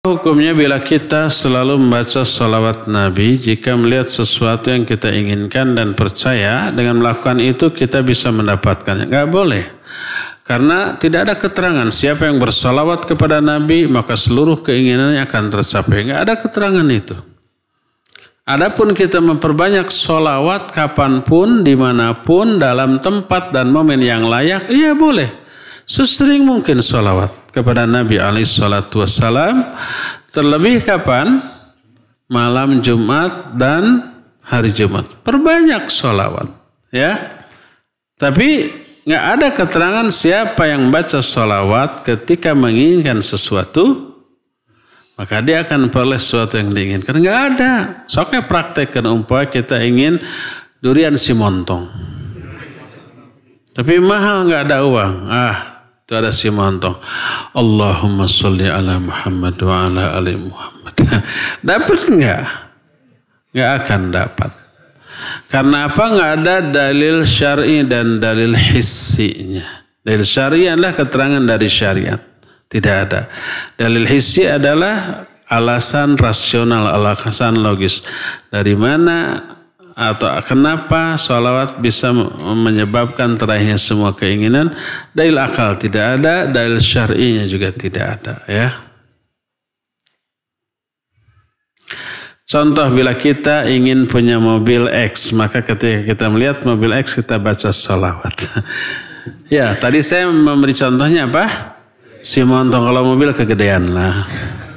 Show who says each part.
Speaker 1: Hukumnya bila kita selalu membaca salawat Nabi, jika melihat sesuatu yang kita inginkan dan percaya, dengan melakukan itu kita bisa mendapatkannya. Gak boleh. Karena tidak ada keterangan siapa yang bersalawat kepada Nabi, maka seluruh keinginannya akan tercapai. Gak ada keterangan itu. Adapun kita memperbanyak solawat kapanpun, dimanapun, dalam tempat dan momen yang layak, iya boleh sesering mungkin sholawat kepada Nabi Ali Shallallahu Wasallam Terlebih kapan? Malam Jumat dan hari Jumat. Perbanyak sholawat. Ya. Tapi nggak ada keterangan siapa yang baca sholawat ketika menginginkan sesuatu maka dia akan peroleh sesuatu yang diinginkan. Nggak ada. Soalnya praktekkan umpah kita ingin durian si montong. Tapi mahal nggak ada uang. Ah, itu ada si mantong Allahumma salli ala Muhammad wa ala ali Muhammad. dapat enggak? Enggak akan dapat. Karena apa? Enggak ada dalil syari dan dalil hissinya. Dalil syari adalah keterangan dari syariat. Tidak ada. Dalil hissi adalah alasan rasional, alasan logis. Dari mana atau kenapa sholawat bisa menyebabkan terakhirnya semua keinginan dalil akal tidak ada dalil syar'inya juga tidak ada ya Contoh bila kita ingin punya mobil X, maka ketika kita melihat mobil X kita baca sholawat. ya, tadi saya memberi contohnya apa? Si montong kalau mobil kegedean lah.